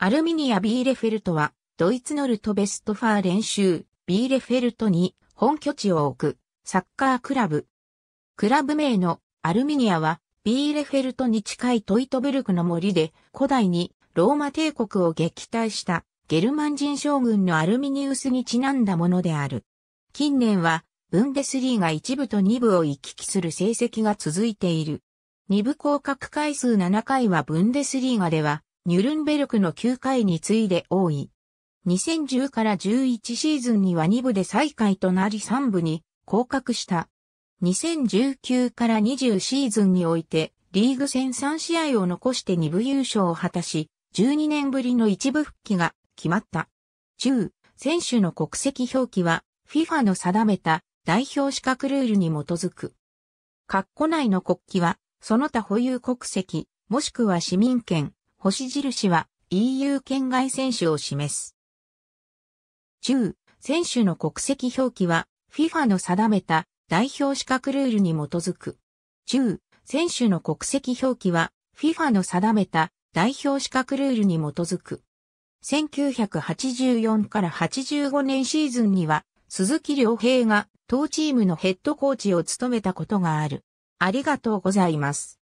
アルミニア・ビーレフェルトは、ドイツノルトベストファー練習、ビーレフェルトに本拠地を置く、サッカークラブ。クラブ名のアルミニアは、ビーレフェルトに近いトイトベルクの森で、古代にローマ帝国を撃退したゲルマン人将軍のアルミニウスにちなんだものである。近年は、ブンデスリーが1部と2部を行き来する成績が続いている。2部降格回数7回はブンデスリーガでは、ニュルンベルクの9回に次いで多い。2010から11シーズンには2部で再開となり3部に降格した。2019から20シーズンにおいて、リーグ戦3試合を残して2部優勝を果たし、12年ぶりの1部復帰が決まった。中、選手の国籍表記は、FIFA の定めた代表資格ルールに基づく。括弧内の国旗は、その他保有国籍、もしくは市民権、星印は EU 圏外選手を示す。10、選手の国籍表記は FIFA の定めた代表資格ルールに基づく。10、選手の国籍表記は FIFA の定めた代表資格ルールに基づく。1984から85年シーズンには鈴木良平が当チームのヘッドコーチを務めたことがある。ありがとうございます。